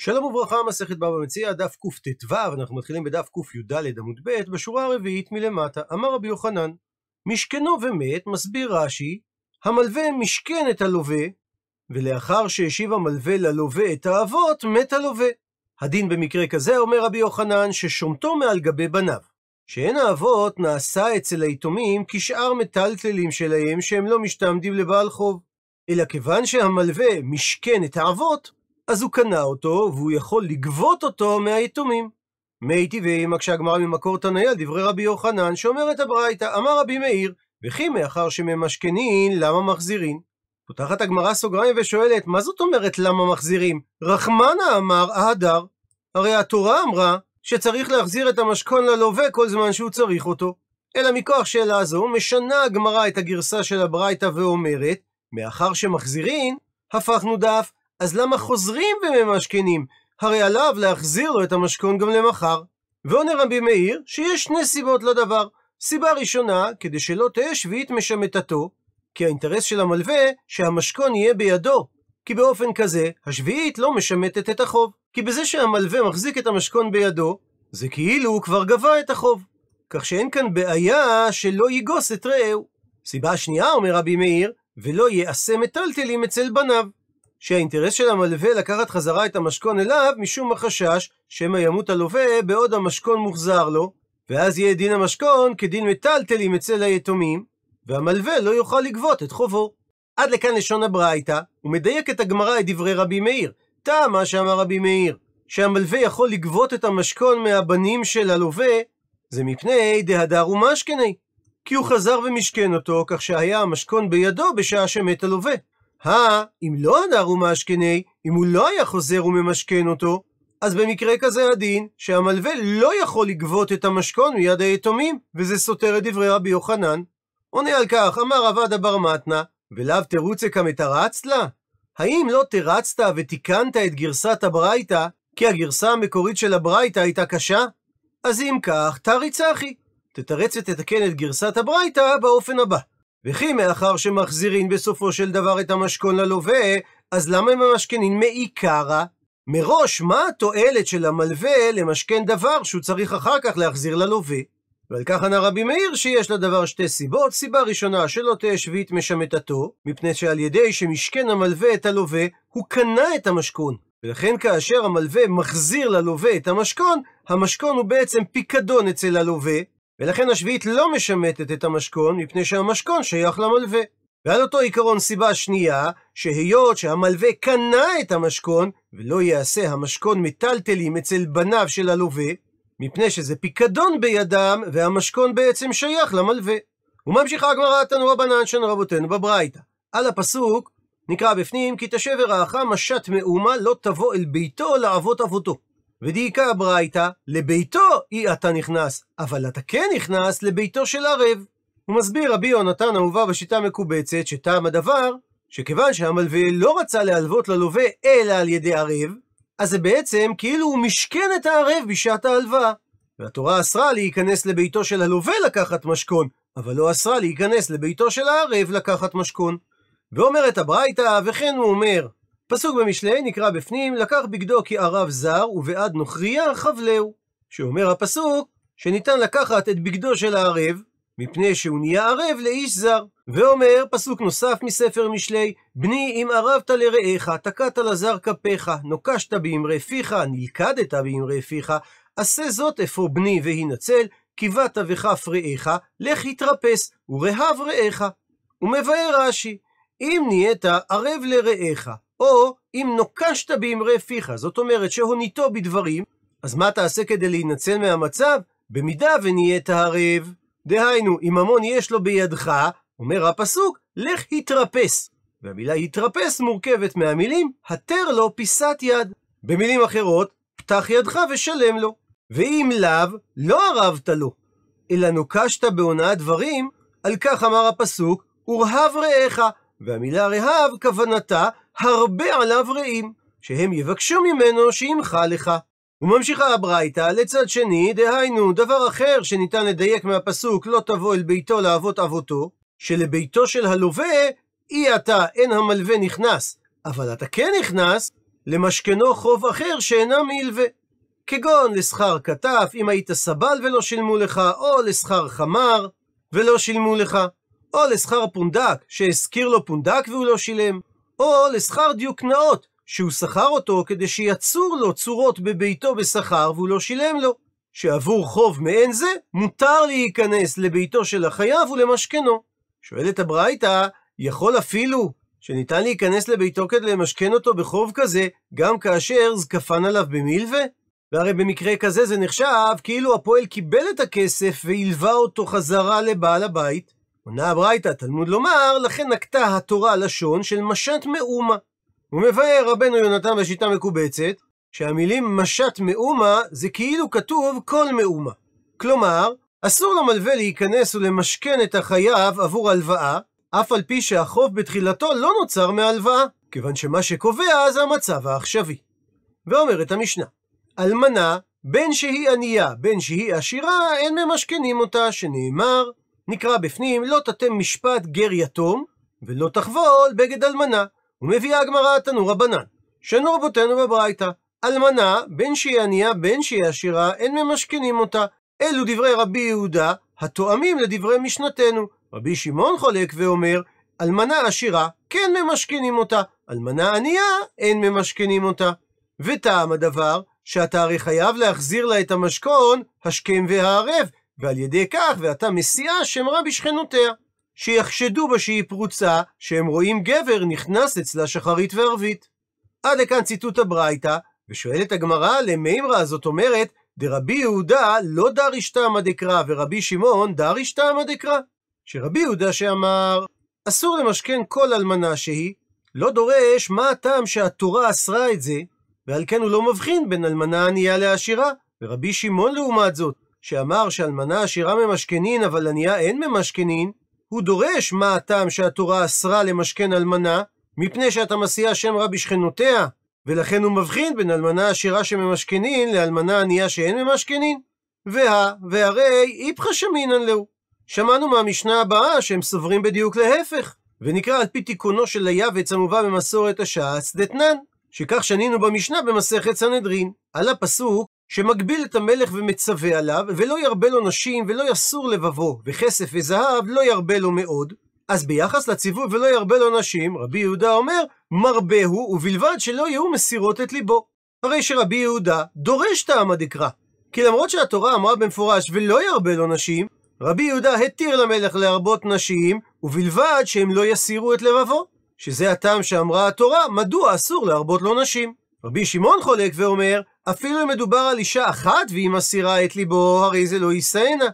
שלום וברכה, מסכת בבא מציע, דף קט"ו, אנחנו מתחילים בדף קי"ד עמוד ב', בשורה הרביעית מלמטה, אמר רבי יוחנן, משכנו ומת, מסביר רש"י, המלווה משכן את הלווה, ולאחר שהשיב המלווה ללווה את האבות, מת הלווה. הדין במקרה כזה, אומר רבי יוחנן, ששומטו מעל גבי בניו. שאין האבות נעשה אצל היתומים כשאר מטלטלים שלהם שהם לא משתעמדים לבעל חוב. אלא כיוון שהמלווה משכן את האבות, אז הוא קנה אותו, והוא יכול לגבות אותו מהיתומים. מי טבעי מקשה הגמרא ממקור תנאי על דברי רבי יוחנן, שאומר את הברייתא, אמר רבי מאיר, וכי מאחר שממשכנין, למה מחזירין? פותחת הגמרא סוגריים ושואלת, מה זאת אומרת למה מחזירים? רחמנה אמר, ההדר. הרי התורה אמרה שצריך להחזיר את המשכון ללווה כל זמן שהוא צריך אותו. אלא מכוח שאלה זו, משנה הגמרא את הגרסה של הברייתא ואומרת, מאחר שמחזירין, הפכנו דף אז למה חוזרים וממשכנים? הרי עליו להחזיר לו את המשכון גם למחר. ועונה רבי מאיר שיש שני סיבות לדבר. סיבה ראשונה, כדי שלא תהיה שביעית משמטתו, כי האינטרס של המלווה שהמשכון יהיה בידו, כי באופן כזה, השביעית לא משמטת את החוב. כי בזה שהמלווה מחזיק את המשכון בידו, זה כאילו הוא כבר גבה את החוב. כך שאין כאן בעיה שלא יגוס את רעהו. סיבה שנייה, אומר רבי מאיר, ולא יעשה מטלטלים אצל בניו. שהאינטרס של המלווה לקחת חזרה את המשכון אליו משום החשש שמא ימות הלווה בעוד המשכון מוחזר לו, ואז יהיה דין המשכון כדין מטלטלים אצל היתומים, והמלווה לא יוכל לגבות את חובו. עד לכאן לשון הברייתא, הוא מדייק את הגמרא את דברי רבי מאיר. טעם מה שאמר רבי מאיר, שהמלווה יכול לגבות את המשכון מהבנים של הלווה, זה מפני דהדר ומשכני, כי הוא חזר ומשכן אותו, כך שהיה המשכון בידו בשעה שמת הלווה. הא, אם לא הדר הוא מאשכני, אם הוא לא היה חוזר וממשכן אותו, אז במקרה כזה הדין, שהמלווה לא יכול לגבות את המשכון מיד היתומים, וזה סותר את דברי רבי יוחנן. עונה על כך, אמר עבד אבר מתנא, ולאו תרוצה כמתרצת לה? האם לא תרצת ותיקנת את גרסת הברייתא, כי הגרסה המקורית של הברייתא הייתה קשה? אז אם כך, תריצה אחי. תתרץ ותתקן את גרסת הברייתא באופן הבא. וכי מאחר שמחזירין בסופו של דבר את המשכון ללווה, אז למה הם המשכנין מעיקרא? מראש, מה התועלת של המלווה למשכן דבר שהוא צריך אחר כך להחזיר ללווה? ועל כך ענה רבי מאיר שיש לדבר שתי סיבות. סיבה ראשונה, שלא תהיה שביעית משמטתו, מפני שעל ידי שמשכן המלווה את הלווה, הוא קנה את המשכון. ולכן כאשר המלווה מחזיר ללווה את המשכון, המשכון הוא בעצם פיקדון אצל הלווה, ולכן השביעית לא משמטת את המשכון, מפני שהמשכון שייך למלווה. ועל אותו עיקרון סיבה שנייה, שהיות שהמלווה קנה את המשכון, ולא יעשה המשכון מטלטלים אצל בניו של הלווה, מפני שזה פיקדון בידם, והמשכון בעצם שייך למלווה. וממשיכה הגמרא תנוע בנן של רבותינו בברייתא. על הפסוק נקרא בפנים, כי תשב ורעך משת מאומה לא תבוא אל ביתו לאבות אבותו. ודאיקה הברייתא, לביתו אי אתה נכנס, אבל אתה כן נכנס לביתו של ערב. הוא מסביר רבי יונתן אהובה בשיטה מקובצת, שטעם הדבר, שכיוון שהמלווה לא רצה להלוות ללווה אלא על ידי ערב, אז זה בעצם כאילו הוא משכן את הערב בשעת ההלוואה. והתורה אסרה להיכנס לביתו של הלווה לקחת משכון, אבל לא אסרה להיכנס לביתו של הערב לקחת משכון. ואומרת הברייתא, וכן הוא אומר, פסוק במשלי נקרא בפנים, לקח בגדו כי ערב זר, ובעד נוכריה חבלהו. שאומר הפסוק, שניתן לקחת את בגדו של הערב, מפני שהוא נהיה ערב לאיש זר. ואומר פסוק נוסף מספר משלי, בני אם ערבת לרעך, תקעת לזר כפיך, נוקשת באמרי פיך, נלכדת באמרי פיך, עשה זאת אפוא בני והינצל, כיבדת וכף רעך, לך התרפס, ורהב רעך. ומבאר רש"י, אם נהיית ערב לרעך, או אם נוקשת באמרי פיך, זאת אומרת שהוניתו בדברים, אז מה תעשה כדי להינצל מהמצב? במידה ונהיית ערב. דהיינו, אם ממון יש לו בידך, אומר הפסוק, לך התרפס. והמילה התרפס מורכבת מהמילים, התר לו פיסת יד. במילים אחרות, פתח ידך ושלם לו. ואם לאו, לא ערבת לו, אלא נוקשת בהונאת דברים, על כך אמר הפסוק, ורהב רעך, והמילה רהב כוונתה הרבה עליו רעים, שהם יבקשו ממנו שימחה לך. וממשיכה הברייתא, לצד שני, דהיינו, דבר אחר שניתן לדייק מהפסוק לא תבוא אל ביתו לאבות אבותו, שלביתו של הלווה, אי אתה, אין המלווה נכנס, אבל אתה כן נכנס למשכנו חוב אחר שאינה מלווה. כגון לשכר כתף, אם היית סבל ולא שילמו לך, או לשכר חמר ולא שילמו לך, או לשכר פונדק, שהשכיר לו פונדק והוא לא שילם, או לשכר דיוק נאות, שהוא שכר אותו כדי שיצור לו צורות בביתו בשכר והוא לא שילם לו. שעבור חוב מעין זה, מותר להיכנס לביתו של החייב ולמשכנו. שואלת הברייתא, יכול אפילו שניתן להיכנס לביתו כדי למשכן אותו בחוב כזה, גם כאשר זקפן עליו במלווה? והרי במקרה כזה זה נחשב כאילו הפועל קיבל את הכסף והלווה אותו חזרה לבעל הבית, עונה הברייתא, תלמוד לומר, לכן נקטה התורה לשון של משת מאומה. ומבאר רבנו יונתן בשיטה מקובצת, שהמילים משת מאומה זה כאילו כתוב כל מאומה. כלומר, אסור למלווה להיכנס ולמשכן את החייו עבור הלוואה, אף על פי שהחוב בתחילתו לא נוצר מהלוואה, כיוון שמה שקובע זה המצב העכשווי. ואומרת המשנה, אלמנה, בין שהיא ענייה, בין שהיא עשירה, אין ממשכנים אותה, שנאמר, נקרא בפנים, לא תתם משפט גר יתום, ולא תחבול בגד אלמנה. ומביאה הגמרא תנו רבנן. שנו רבותינו בברייתא, אלמנה, בין שהיא ענייה בין שהיא עשירה, אין ממשכנים אותה. אלו דברי רבי יהודה, התואמים לדברי משנתנו. רבי שמעון חולק ואומר, אלמנה עשירה, כן ממשכנים אותה. אלמנה ענייה, אין ממשכנים אותה. וטעם הדבר, שאתה הרי חייב להחזיר לה את המשכון, השכם והערב, ועל ידי כך ואתה מסיעה רע בשכנותיה, שיחשדו בה שהיא פרוצה, שהם רואים גבר נכנס אצלה שחרית וערבית. עד לכאן ציטוט הברייתא, ושואלת הגמרא למימרא, זאת אומרת, דרבי יהודה לא דרישתמא דקרא, ורבי שמעון דרישתמא דקרא. שרבי יהודה שאמר, אסור למשכן כל אלמנה שהיא, לא דורש מה הטעם שהתורה אסרה את זה, ועל כן הוא לא מבחין בין אלמנה ענייה לעשירה, ורבי שמעון לעומת זאת, שאמר שאלמנה עשירה ממשכנין, אבל ענייה אין ממשכנין, הוא דורש מה הטעם שהתורה אסרה למשכן אלמנה, מפני שאתה מסיע שם רע בשכנותיה, ולכן הוא מבחין בין אלמנה עשירה שממשכנין לאלמנה ענייה שאין ממשכנין. וה, והרי איפכא שמינן לאו. שמענו מהמשנה הבאה שהם סוברים בדיוק להפך, ונקרא על פי תיקונו של היבץ המובא במסורת השעה, סדתנן, שכך שנינו במשנה במסכת סנהדרין, על הפסוק שמגביל את המלך ומצווה עליו, ולא ירבה לו נשים, ולא יסור לבבו, וכסף וזהב לא ירבה לו מאוד. אז ביחס לציווי ולא ירבה לו נשים, רבי יהודה אומר, מרבה הוא, ובלבד שלא יהיו מסירות את ליבו. הרי שרבי יהודה דורש טעמא דקרא. כי למרות שהתורה אמרה במפורש ולא ירבה לו נשים, רבי יהודה התיר למלך להרבות נשים, ובלבד שהם לא יסירו את לבבו. שזה הטעם שאמרה התורה, מדוע אסור להרבות לו נשים. רבי שמעון חולק ואומר, אפילו אם מדובר על אישה אחת והיא מסירה את ליבו, הרי זה לא יישאנה.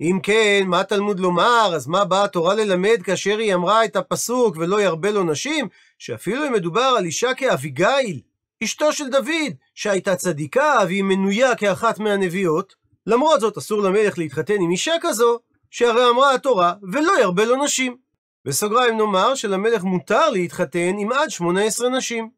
אם כן, מה תלמוד לומר? אז מה באה התורה ללמד כאשר היא אמרה את הפסוק ולא ירבה לו נשים? שאפילו אם מדובר על אישה כאביגיל, אשתו של דוד, שהייתה צדיקה והיא מנויה כאחת מהנביאות, למרות זאת אסור למלך להתחתן עם אישה כזו, שהרי אמרה התורה, ולא ירבה לו נשים. בסוגריים נאמר שלמלך מותר להתחתן עם עד 18 נשים.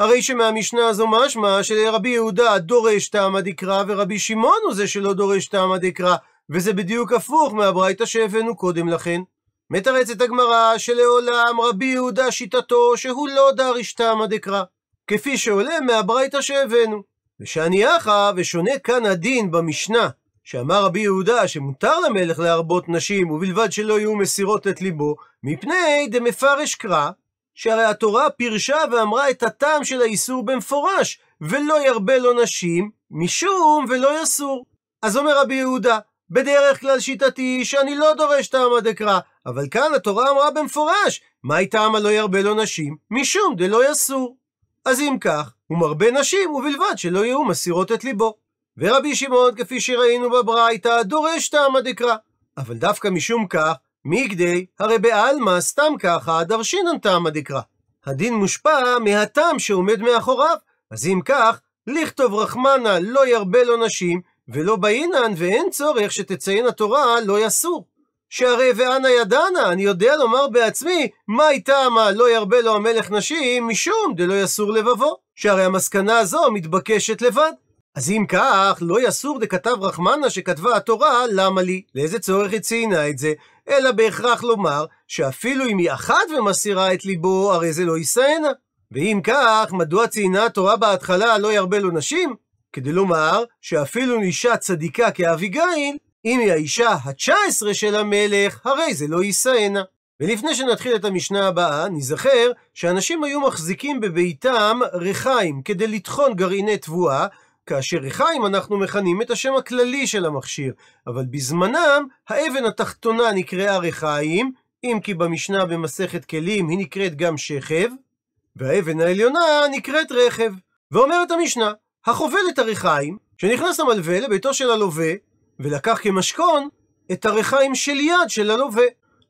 הרי שמהמשנה הזו משמע שרבי יהודה דורש תמא דקרא ורבי שמעון הוא זה שלא דורש תמא דקרא וזה בדיוק הפוך מהברייתא שהבאנו קודם לכן. מתרצת הגמרא שלעולם רבי יהודה שיטתו שהוא לא דריש תמא דקרא כפי שעולה מהברייתא שהבאנו. ושאני אחא ושונה כאן הדין במשנה שאמר רבי יהודה שמותר למלך להרבות נשים ובלבד שלא יהיו מסירות את ליבו מפני דמפרש קרא שהרי התורה פירשה ואמרה את הטעם של האיסור במפורש, ולא ירבה לו נשים, משום ולא יסור. אז אומר רבי יהודה, בדרך כלל שיטתי שאני לא דורש טעמא דקרא, אבל כאן התורה אמרה במפורש, מהי טעמא לא ירבה לו נשים? משום דלא יסור. אז אם כך, הוא מרבה נשים, ובלבד שלא יהיו מסירות את ליבו. ורבי שמעון, כפי שראינו בברייתא, דורש טעמא דקרא. אבל דווקא משום כך, מיגדי, הרי בעלמא סתם ככה דרשינן תמא דקרא. הדין מושפע מהטעם שעומד מאחוריו. אז אם כך, לכתוב רחמנה לא ירבה לו נשים, ולא באינן, ואין צורך שתציין התורה לא יסור. שהרי ואנה ידענה, אני יודע לומר בעצמי, מהי טעמה לא ירבה לו המלך נשים, משום דלא יסור לבבו. שהרי המסקנה הזו מתבקשת לבד. אז אם כך, לא יסור דכתב רחמנה שכתבה התורה, למה לי? לאיזה צורך היא ציינה את זה? אלא בהכרח לומר שאפילו אם היא אחת ומסירה את ליבו, הרי זה לא יישאנה. ואם כך, מדוע ציינה התורה בהתחלה לא ירבה לו נשים? כדי לומר שאפילו אישה צדיקה כאביגיל, אם היא האישה ה-19 של המלך, הרי זה לא יישאנה. ולפני שנתחיל את המשנה הבאה, נזכר שאנשים היו מחזיקים בביתם ריחיים כדי לטחון גרעיני תבואה, כאשר ריחיים אנחנו מכנים את השם הכללי של המכשיר, אבל בזמנם האבן התחתונה נקראה ריחיים, אם כי במשנה במסכת כלים היא נקראת גם שכב, והאבן העליונה נקראת רכב. ואומרת המשנה, החובל את הריחיים, שנכנס המלווה לביתו של הלווה, ולקח כמשכון את הריחיים של יד של הלווה.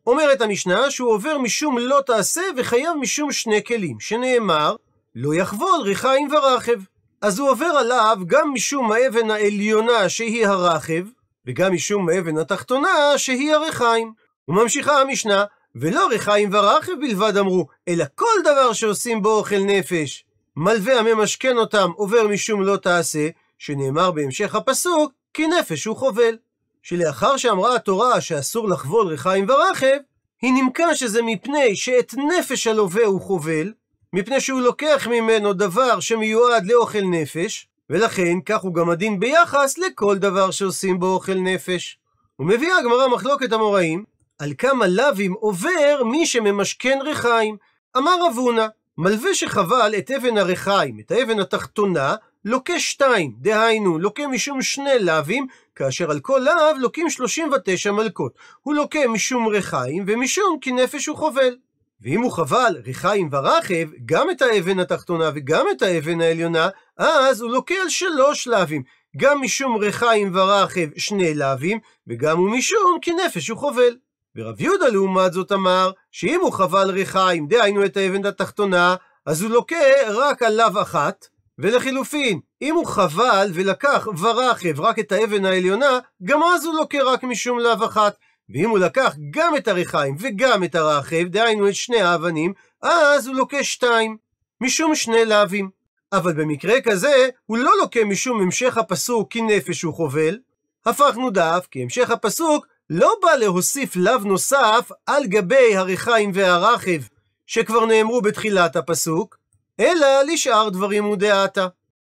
אומרת המשנה שהוא עובר משום לא תעשה וחייב משום שני כלים, שנאמר, לא יחבול ריחיים ורחב. אז הוא עובר עליו גם משום האבן העליונה שהיא הרחב, וגם משום האבן התחתונה שהיא הרחיים. וממשיכה המשנה, ולא רחיים ורחב בלבד אמרו, אלא כל דבר שעושים בו אוכל נפש. מלווה הממשכן אותם עובר משום לא תעשה, שנאמר בהמשך הפסוק, כי נפש הוא חובל. שלאחר שאמרה התורה שאסור לחבול רחיים ורחב, היא נימקה שזה מפני שאת נפש הלווה הוא חובל, מפני שהוא לוקח ממנו דבר שמיועד לאוכל נפש, ולכן כך הוא גם הדין ביחס לכל דבר שעושים בו אוכל נפש. ומביאה הגמרא מחלוקת המוראים, על כמה לאווים עובר מי שממשכן ריחיים. אמר רב הונא, מלווה שחבל את אבן הריחיים, את האבן התחתונה, לוקה שתיים, דהיינו, לוקה משום שני לאווים, כאשר על כל לאו לוקים שלושים ותשע מלקות. הוא לוקה משום ריחיים ומשום כי נפש הוא חובל. ואם הוא חבל ריחיים ורחב, גם את האבן התחתונה וגם את האבן העליונה, אז הוא לוקה על שלוש לאווים. גם משום ריחיים ורחב שני לאווים, וגם ומשום כי נפש הוא חובל. ורב יהודה לעומת זאת אמר, שאם הוא חבל ריחיים, דהיינו את האבן התחתונה, אז הוא לוקה רק על לאו אחת, ולחילופין, אם הוא חבל ולקח ורחב רק את האבן העליונה, גם אז הוא לוקה רק משום לאו אחת. ואם הוא לקח גם את הריחיים וגם את הרחב, דהיינו את שני האבנים, אז הוא לוקה שתיים, משום שני לאווים. אבל במקרה כזה, הוא לא לוקה משום המשך הפסוק כי נפש הוא חובל. הפכנו דף, כי המשך הפסוק לא בא להוסיף לאו נוסף על גבי הריחיים והרחב, שכבר נאמרו בתחילת הפסוק, אלא לשאר דברים הוא דעתה.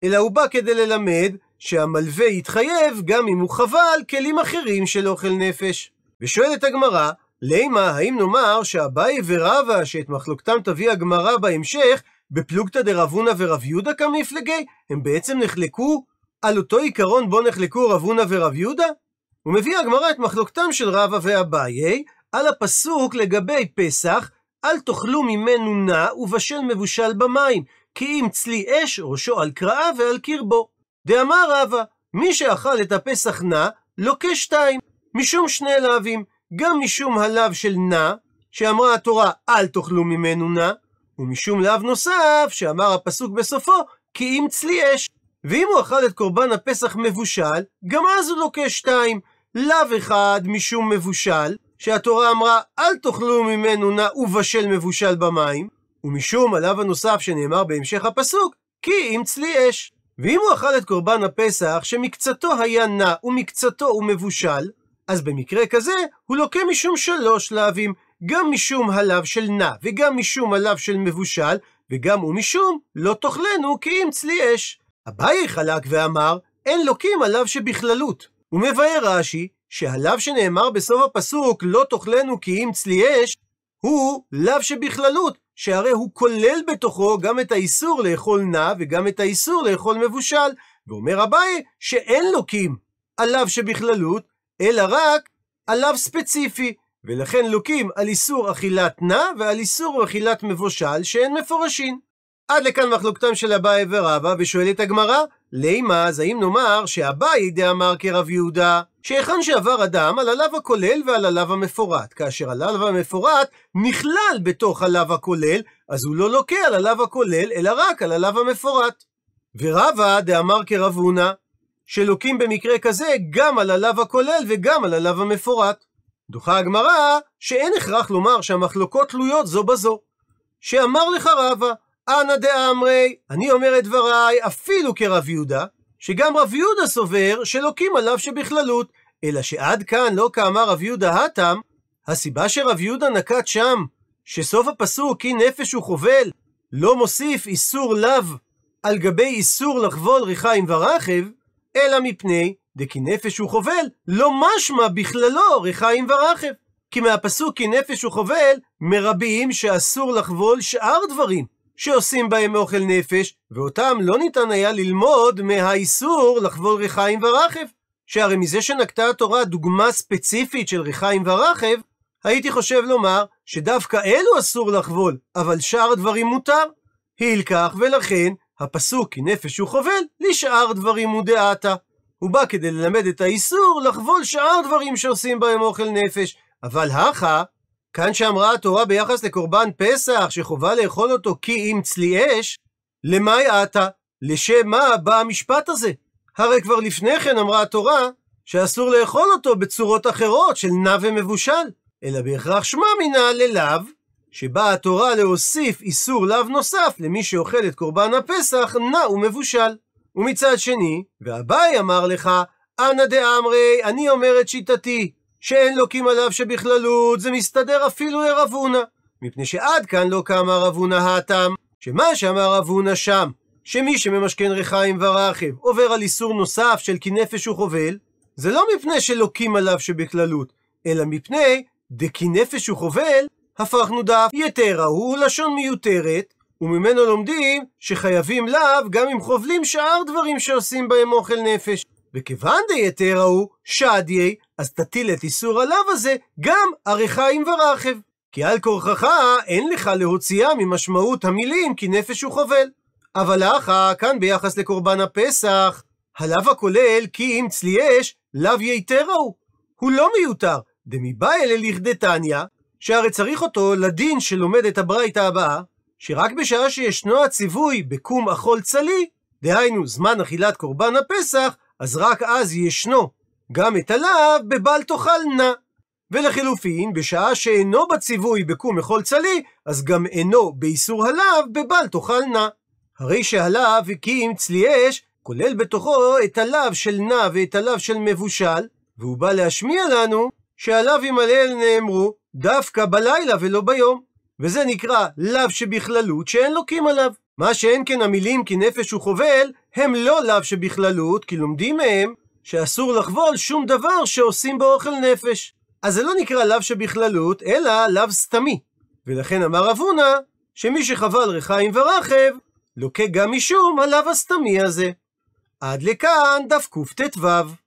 אלא הוא בא כדי ללמד שהמלווה יתחייב גם אם הוא חבל כלים אחרים של אוכל נפש. ושואלת הגמרא, לימה, האם נאמר שאביי ורבא, שאת מחלוקתם תביא הגמרא בהמשך, בפלוגתא דרבונה ורב יהודה כמפלגי, הם בעצם נחלקו על אותו עיקרון בו נחלקו רבונה ורב יהודה? מביא הגמרא את מחלוקתם של רבא ואביי על הפסוק לגבי פסח, אל תאכלו ממנו נע ובשל מבושל במים, כי אם צלי אש ראשו על קראה ועל קרבו. דאמר רבא, מי שאכל את הפסח נע, לוקש שתיים. משום שני לאווים, גם משום הלאו של נא, שאמרה התורה אל תאכלו ממנו נא, ומשום לאו נוסף, שאמר הפסוק בסופו, כי אם צלי אש. ואם הוא אכל את קורבן הפסח מבושל, גם אז הוא לוקש שתיים. לאו אחד משום מבושל, שהתורה אמרה אל תאכלו ממנו נא ובשל מבושל במים, ומשום הלאו הנוסף שנאמר בהמשך הפסוק, כי אם צלי אש. ואם הוא אכל את קורבן הפסח, שמקצתו היה נע ומקצתו הוא מבושל, אז במקרה כזה, הוא לוקה משום שלוש לאווים, גם משום הלאו של נע, וגם משום הלאו של מבושל, וגם ומשום לא תאכלנו כי אם צלי אש. אביי חלק ואמר, אין לוקים הלאו שבכללות. ומבאר רש"י, שהלאו שנאמר בסוף הפסוק, לא תאכלנו כי אם צלי אש, הוא לאו שבכללות, שהרי הוא כולל בתוכו גם את האיסור לאכול נע וגם את האיסור לאכול מבושל. ואומר אביי שאין לוקים עליו שבכללות, אלא רק עליו ספציפי, ולכן לוקים על איסור אכילת נע ועל איסור אכילת מבושל שאין מפורשים. עד לכאן מחלוקתם של אביי ורבא, ושואלת הגמרא, לימה, אז האם נאמר שאביי דאמר כרב יהודה, שהיכן שעבר אדם על הלאו הכולל ועל הלאו המפורט, כאשר הלאו המפורט נכלל בתוך הלאו הכולל, אז הוא לא לוקה על הלאו הכולל, אלא רק על הלאו המפורט. ורבא דאמר כרב הונא, שלוקים במקרה כזה גם על הלאו הכולל וגם על הלאו המפורט. דוחה הגמרא שאין הכרח לומר שהמחלוקות תלויות זו בזו. שאמר לך רבא, אנא דאמרי, אני אומר את דבריי אפילו כרב יהודה, שגם רב יהודה סובר שלוקים עליו שבכללות, אלא שעד כאן לא כאמר רב יהודה האטם, הסיבה שרב יהודה נקט שם, שסוף הפסוק כי נפש הוא חובל, לא מוסיף איסור לאו על גבי איסור לחבול ריחיים ורחב, אלא מפני דכי נפש הוא חובל, לא משמע בכללו ריחיים ורחב. כי מהפסוק כי נפש הוא חובל, מרבים שאסור לחבול שאר דברים שעושים בהם אוכל נפש, ואותם לא ניתן היה ללמוד מהאיסור לחבול ריחיים ורחב. שהרי מזה שנקטה התורה דוגמה ספציפית של ריחיים ורחב, הייתי חושב לומר שדווקא אלו אסור לחבול, אבל שאר הדברים מותר. הילקח ולכן הפסוק כי נפש הוא חובל, לשאר דברים הוא דעתה. הוא בא כדי ללמד את האיסור לחבול שאר דברים שעושים בהם אוכל נפש. אבל הכה, כאן שאמרה התורה ביחס לקורבן פסח, שחובה לאכול אותו כי אם צלי אש, למאי עתה? לשם מה בא המשפט הזה? הרי כבר לפני כן אמרה התורה שאסור לאכול אותו בצורות אחרות של נע ומבושל, אלא בהכרח שמע מינה ללאו שבאה התורה להוסיף איסור לאו נוסף למי שאוכל את קורבן הפסח, נע ומבושל. ומצד שני, ואביי אמר לך, אנא דאמרי, אני אומר את שיטתי, שאין לוקים עליו שבכללות, זה מסתדר אפילו לרב הונא. מפני שעד כאן לא קמה רב הונא האטם, שמה שאמר רב הונא שם, שמי שממשכן ריחיים ורחב עובר על איסור נוסף של כי נפש הוא חובל, זה לא מפני שלוקים עליו שבכללות, אלא מפני דכי נפש הוא חובל, הפכנו דף, יתרה הוא לשון מיותרת, וממנו לומדים שחייבים לאו גם אם חובלים שאר דברים שעושים בהם אוכל נפש. וכיוון דייתר ההוא, שדיה, אז תטיל את איסור הלאו הזה גם עריכיים ורחב. כי על כורכך אין לך להוציאה ממשמעות המילים כי נפש הוא חובל. אבל אחא, כאן ביחס לקורבן הפסח, הלאו הכולל כי אם צלי אש, לאו ייתר ההוא. הוא לא מיותר, דמיבאי אלה לכדתניא, שהרי צריך אותו לדין שלומד את הברייתא הבאה, שרק בשעה שישנו הציווי בקום אכול צלי, דהיינו זמן אכילת קורבן הפסח, אז רק אז ישנו גם את הלאו בבל נא. ולחילופין, בשעה שאינו בציווי בקום אכול צלי, אז גם אינו באיסור הלאו בבל נא. הרי שהלאו הקים צלי אש, כולל בתוכו את הלאו של נא ואת הלאו של מבושל, והוא בא להשמיע לנו שהלאווים האלה נאמרו דווקא בלילה ולא ביום, וזה נקרא לאו שבכללות שאין לוקים עליו. מה שאין כן המילים כי נפש הוא חובל, הם לא לאו שבכללות, כי לומדים מהם שאסור לחבול שום דבר שעושים בו אוכל נפש. אז זה לא נקרא לאו שבכללות, אלא לאו סתמי. ולכן אמר רב הונא, שמי שחבל רחיים ורחב, לוקה גם משום הלאו הסתמי הזה. עד לכאן דף קט"ו.